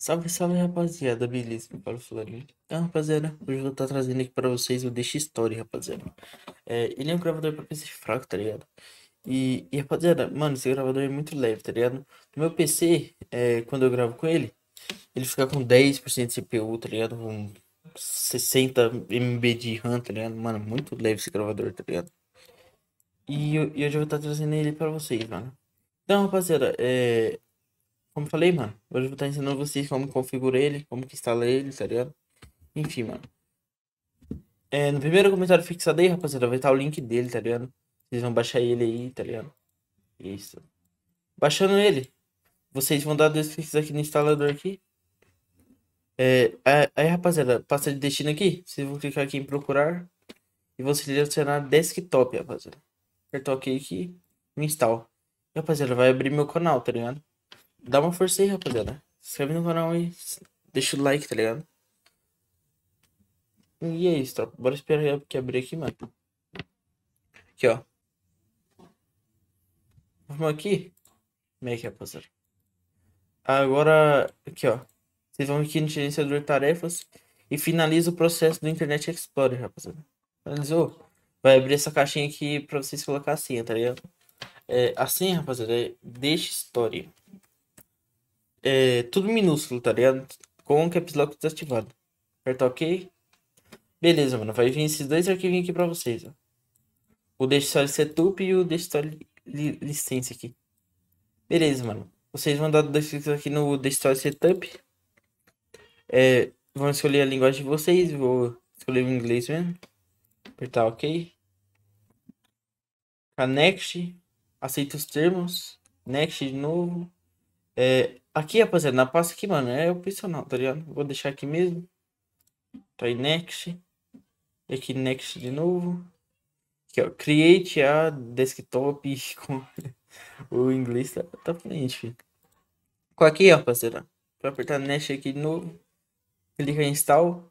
Salve, salve rapaziada, beleza? Eu o Flavinho. Então, rapaziada, hoje eu vou estar trazendo aqui pra vocês o Deixa Story, rapaziada. É, ele é um gravador pra PC fraco, tá ligado? E, e, rapaziada, mano, esse gravador é muito leve, tá ligado? No meu PC, é, quando eu gravo com ele, ele fica com 10% de CPU, tá ligado? Com 60 MB de RAM, tá ligado? Mano, muito leve esse gravador, tá ligado? E, e hoje eu vou estar tá trazendo ele pra vocês, mano. Então, rapaziada, é, como falei, mano, hoje eu vou estar ensinando vocês como configura ele, como que instala ele, tá ligado? Enfim, mano. É, no primeiro comentário fixado aí, rapaziada, vai estar o link dele, tá ligado? Vocês vão baixar ele aí, tá ligado? Isso. Baixando ele, vocês vão dar dois cliques aqui no instalador aqui. É, aí, rapaziada, pasta de destino aqui, vocês vão clicar aqui em procurar e vão selecionar desktop, rapaziada. Apertar OK aqui, me install. rapaziada, vai abrir meu canal, tá ligado? Dá uma força aí, rapaziada. Se inscreve no canal e deixa o like, tá ligado? E é isso, tropa. Bora esperar que abrir aqui, mano. Aqui, ó. Vamos aqui. Como é que é, rapaziada? Agora, aqui, ó. Vocês vão aqui no gerenciador de tarefas e finaliza o processo do Internet Explorer, rapaziada. Finalizou? Vai abrir essa caixinha aqui pra vocês colocar a senha, tá ligado? É, rapaziada, é deixa história é, tudo minúsculo, tá ligado? Com o caps lock desativado. Aperta OK. Beleza, mano. Vai vir esses dois arquivinhos aqui pra vocês, ó. O Desktop Setup e o Desktop li Licença aqui. Beleza, mano. Vocês vão dar dois cliques aqui no Desktop Setup. É, vão escolher a linguagem de vocês. Vou escolher o inglês mesmo. Apertar OK. Connect. Aceita os termos. Next de novo. É, aqui, rapaziada, na pasta aqui, mano, é opcional, tá ligado? Vou deixar aqui mesmo. Tá aí, next. E aqui, next de novo. Aqui, ó, create a desktop com o inglês tá, tá frente filho. Com aqui, ó, rapaziada. para apertar next aqui de novo. Clica em install.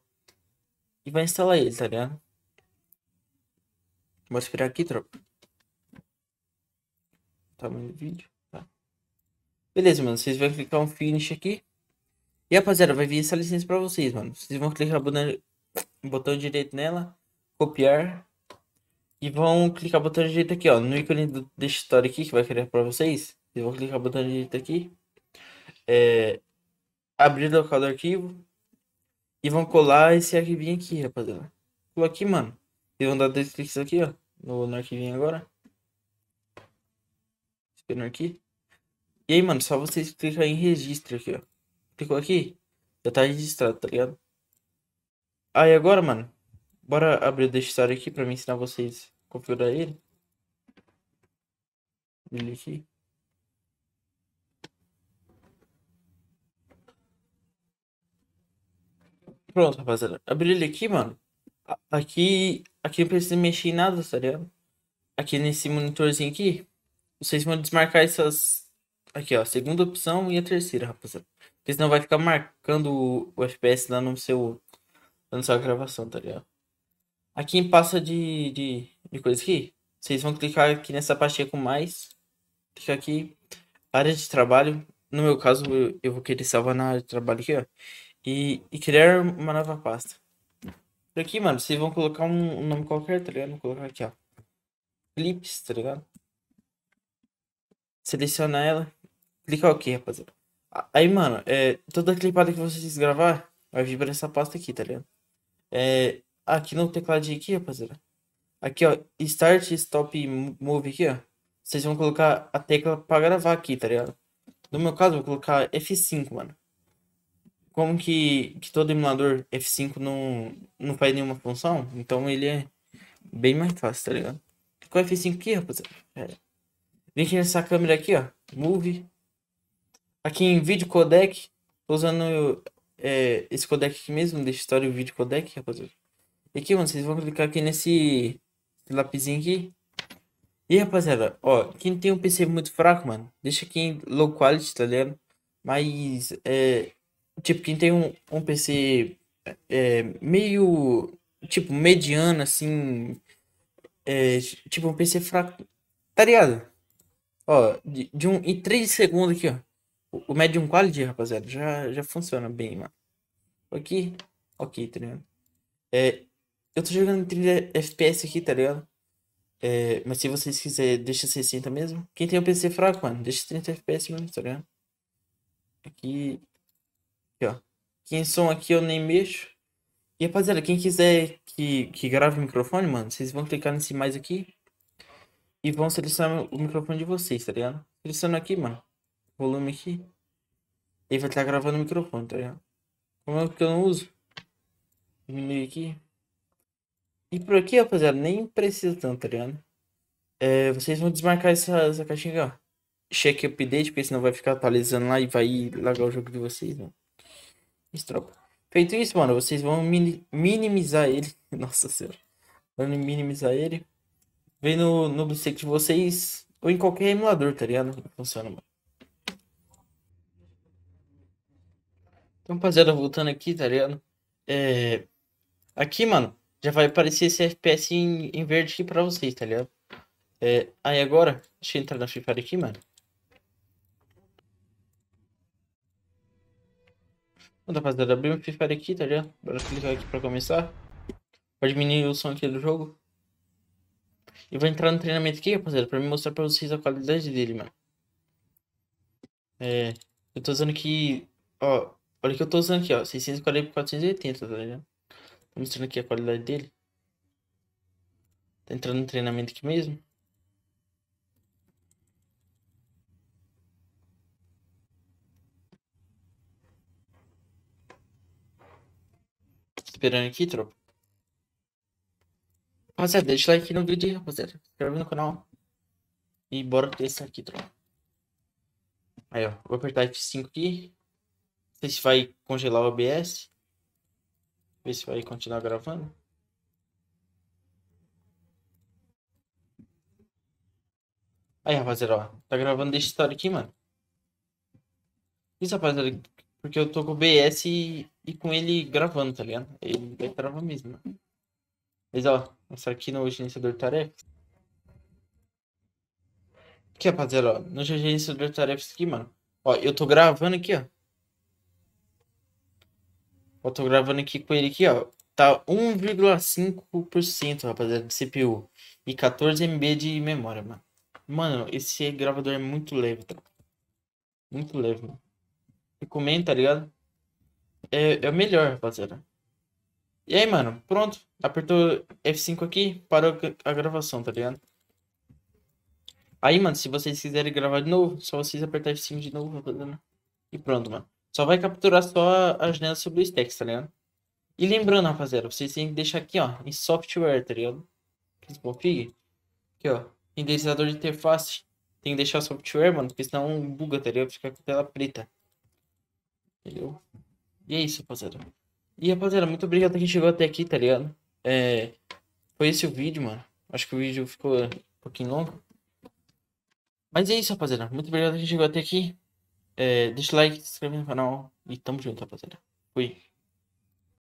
E vai instalar ele, tá ligado? Vou esperar aqui, tropa. Tamanho do vídeo. Beleza, mano. Vocês vão clicar um finish aqui. E rapaziada, vai vir essa licença pra vocês, mano. Vocês vão clicar o botão direito nela, copiar. E vão clicar o botão direito aqui, ó. No ícone do história aqui que vai criar pra vocês. Vocês vão clicar o botão direito aqui. É, abrir o local do arquivo. E vão colar esse arquivinho aqui, rapaziada. Colo aqui, mano. E vão dar dois cliques aqui, ó. No, no arquivinho agora. Esperando aqui. E aí, mano, só vocês clicar em registro aqui, ó. Clicou aqui? Já tá registrado, tá ligado? Aí ah, agora, mano, bora abrir o Desktop aqui pra me ensinar vocês a configurar ele. Ele aqui. Pronto, rapaziada. Abri ele aqui, mano. Aqui, aqui não precisa mexer em nada, tá ligado? Aqui nesse monitorzinho aqui, vocês vão desmarcar essas Aqui, ó. Segunda opção e a terceira, rapaziada. Porque senão vai ficar marcando o FPS lá no seu. na sua gravação, tá ligado? Aqui em pasta de, de, de coisa aqui. Vocês vão clicar aqui nessa pastinha com mais. Clicar aqui. Área de trabalho. No meu caso, eu, eu vou querer salvar na área de trabalho aqui, ó. E, e criar uma nova pasta. Por aqui, mano, vocês vão colocar um, um nome qualquer, tá ligado? Vou colocar aqui, ó. Clips, tá ligado? Selecionar ela. Clicar ok, rapaziada. Aí, mano, é, toda clipada que vocês gravar vai vir pra essa pasta aqui, tá ligado? É, aqui no tecladinho aqui, rapaziada. Aqui, ó, Start, Stop, Move aqui, ó. Vocês vão colocar a tecla pra gravar aqui, tá ligado? No meu caso, vou colocar F5, mano. Como que, que todo emulador F5 não, não faz nenhuma função, então ele é bem mais fácil, tá ligado? Com F5 aqui, rapaziada. É. Vem aqui nessa câmera aqui, ó. Move aqui em vídeo codec, usando é, esse codec aqui mesmo, deixa história o vídeo codec, rapaziada. E aqui, mano, vocês vão clicar aqui nesse lapizinho aqui. E rapaziada, ó, quem tem um PC muito fraco, mano, deixa aqui em low quality, tá ligado? Mas, é, tipo, quem tem um, um PC é, meio, tipo, mediano, assim, é, tipo, um PC fraco, tá ligado? Ó, de, de um, em 3 segundos aqui, ó, o, medium quality, rapaziada, já, já funciona bem, mano. Aqui, ok, tá ligado? É, eu tô jogando 30 FPS aqui, tá ligado? É, mas se vocês quiserem, deixa 60 mesmo. Quem tem o um PC fraco, mano, deixa 30 FPS mesmo, tá ligado? Aqui. Aqui, ó. Quem som aqui eu nem mexo. E rapaziada, quem quiser que, que grave o microfone, mano, vocês vão clicar nesse mais aqui. E vão selecionar o microfone de vocês, tá ligado? Selecionando aqui, mano volume aqui. Ele vai estar gravando o microfone, tá ligado? Como é que eu não uso? Diminui aqui. E por aqui, rapaziada, nem precisa tanto, tá ligado? É, vocês vão desmarcar essa, essa caixinha aqui, ó. Check update, porque senão vai ficar atualizando lá e vai lagar o jogo de vocês, mano. Estropa. Feito isso, mano, vocês vão minimizar ele. Nossa senhora. Vão minimizar ele. Vem no, no BlueStick de vocês ou em qualquer emulador, tá ligado? Funciona, mano. Então, rapaziada, voltando aqui, tá ligado? É... Aqui, mano, já vai aparecer esse FPS em, em verde aqui pra vocês, tá ligado? É... Aí agora, deixa eu entrar na Free Fire aqui, mano. Bom, rapaziada, abri o Free Fire aqui, tá ligado? Bora clicar aqui pra começar. Vou diminuir o som aqui do jogo. E vou entrar no treinamento aqui, rapaziada, pra me mostrar pra vocês a qualidade dele, mano. É... Eu tô usando aqui, ó, Olha que eu tô usando aqui, ó. 640 por 480, tá ligado? Tô mostrando aqui a qualidade dele. Tá entrando no treinamento aqui mesmo. esperando aqui, tropa. Rapaziada, deixa o like no vídeo aí, rapaziada. Se inscreve no canal. E bora testar aqui, tropa. Aí, ó. Vou apertar F5 aqui sei se vai congelar o OBS. Ver se vai continuar gravando. Aí, rapaziada, ó. Tá gravando desse história aqui, mano. Isso, rapaziada, porque eu tô com o BS e, e com ele gravando, tá ligado? Ele vai travar mesmo. Né? Mas, ó, mostrar aqui no gerenciador de tarefas. Aqui, rapaziada, ó. No gerenciador de tarefas aqui, mano. Ó, eu tô gravando aqui, ó. Eu tô gravando aqui com ele aqui, ó. Tá 1,5%, rapaziada, de CPU. E 14 MB de memória, mano. Mano, esse gravador é muito leve, tá? Muito leve, mano. Recomendo, tá ligado? É, é o melhor, rapaziada. E aí, mano, pronto. Apertou F5 aqui, parou a gravação, tá ligado? Aí, mano, se vocês quiserem gravar de novo, só vocês apertar F5 de novo, rapaziada. E pronto, mano. Só vai capturar só a janela sobre o stack, tá ligado? E lembrando, rapaziada, vocês têm que deixar aqui, ó, em software, tá ligado? Config. Aqui, ó, renderizador de interface. Tem que deixar o software, mano, porque senão buga, tá ligado? Fica com tela preta. Entendeu? E é isso, rapaziada. E, rapaziada, muito obrigado a quem chegou até aqui, tá ligado? É... Foi esse o vídeo, mano. Acho que o vídeo ficou um pouquinho longo. Mas é isso, rapaziada. Muito obrigado a quem chegou até aqui. É, deixa o like, se inscreve no canal e tamo junto, rapaziada. Fui.